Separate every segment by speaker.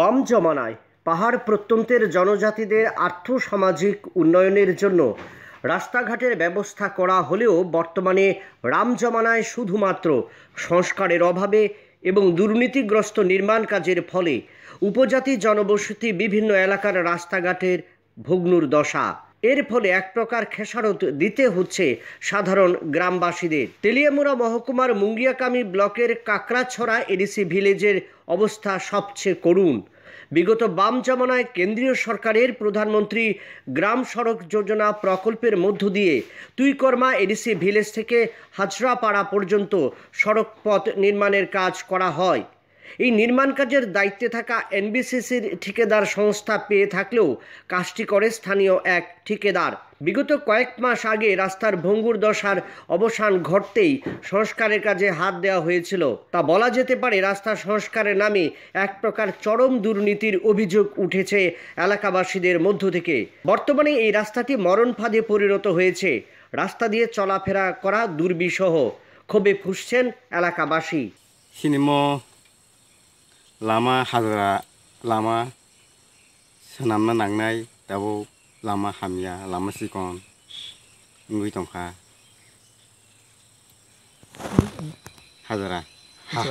Speaker 1: বাম জমানায় পাহাড় প্রত্যন্তের জনজাতিদের আর্থসামাজিক উন্নয়নের জন্য রাস্তাঘাটের ব্যবস্থা করা হলেও বর্তমানে রাম জমানায় শুধুমাত্র সংস্কারের অভাবে এবং দুর্নীতিগ্রস্ত নির্মাণ কাজের ফলে উপজাতি জনবসতি বিভিন্ন এলাকার রাস্তাঘাটের ভগ্নুর দশা এর ফলে এক প্রকার খেসারত দিতে হচ্ছে সাধারণ গ্রামবাসীদের তেলিয়ামুড়া মহকুমার মুঙ্গিয়াকামি ব্লকের কাকড়াছড়া এডিসি ভিলেজের অবস্থা সবচেয়ে করুণ বিগত বাম জমানায় কেন্দ্রীয় সরকারের প্রধানমন্ত্রী গ্রাম সড়ক যোজনা প্রকল্পের মধ্য দিয়ে তুইকর্মা এডিসি ভিলেজ থেকে হাজরাপাড়া পর্যন্ত সড়ক পথ নির্মাণের কাজ করা হয় এই নির্মাণ কাজের দায়িত্বে থাকা এনবিসিসির ঠিকাদার সংস্থা পেয়ে থাকলেও কাজটি করে স্থানীয় এক ঠিকাদার বিগত কয়েক মাস আগে রাস্তার ভঙ্গুর দশার অবসান ঘটতেই সংস্কারের কাজে হাত দেওয়া হয়েছিল তা বলা যেতে পারে রাস্তা সংস্কারের নামে এক প্রকার চরম দুর্নীতির অভিযোগ উঠেছে এলাকাবাসীদের মধ্য থেকে বর্তমানে এই রাস্তাটি মরণ ফাঁদে পরিণত হয়েছে রাস্তা দিয়ে চলাফেরা করা দুর্বিষহ ক্ষোভে ফুসছেন এলাকাবাসী
Speaker 2: সিনেমা লামা হাজরা লামা সনমনাং নাই তাবো লামা খামিয়া লামাসিকন মুই টমখা হাজরা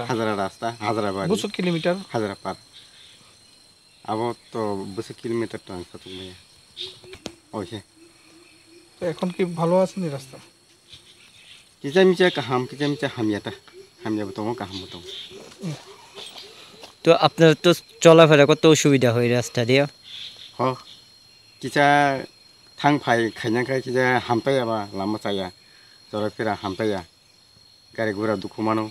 Speaker 2: হাজরা রাস্তা হাজরাবাগী 20 কিমি হাজরাপাত আব তো 20 কিমি টং ফতুমাইয়া ওখে তো এখন কি ভালো আছে নি রাস্তা কি জামি জামে কহাম কি জামি জামি এটা হামেব তো কহাম মতো তো আপনার তো চলাফেরা কত অসুবিধা হয় রাস্তা দিয়ে হিসা থাং ফাই খাইনাখাই কিচা হামপাইয়া বা লামা চাইয়া চলাফেরা হামপাইয়া গাড়ি ঘোড়া দুঃখ মানো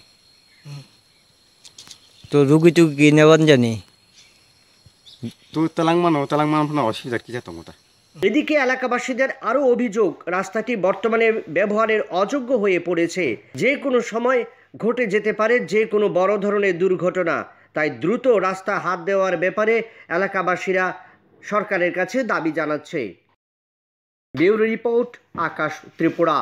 Speaker 2: তো রুগী টুগি নেবান জানি তো তালাং মানো তালাং মানো অসুবিধা কিচা তো
Speaker 1: এদিকে এলাকাবাসীদের আরও অভিযোগ রাস্তাটি বর্তমানে ব্যবহারের অযোগ্য হয়ে পড়েছে যে কোনো সময় ঘটে যেতে পারে যে কোনো বড় ধরনের দুর্ঘটনা তাই দ্রুত রাস্তা হাত দেওয়ার ব্যাপারে এলাকাবাসীরা সরকারের কাছে দাবি জানাচ্ছে ব্যুরো রিপোর্ট আকাশ ত্রিপুরা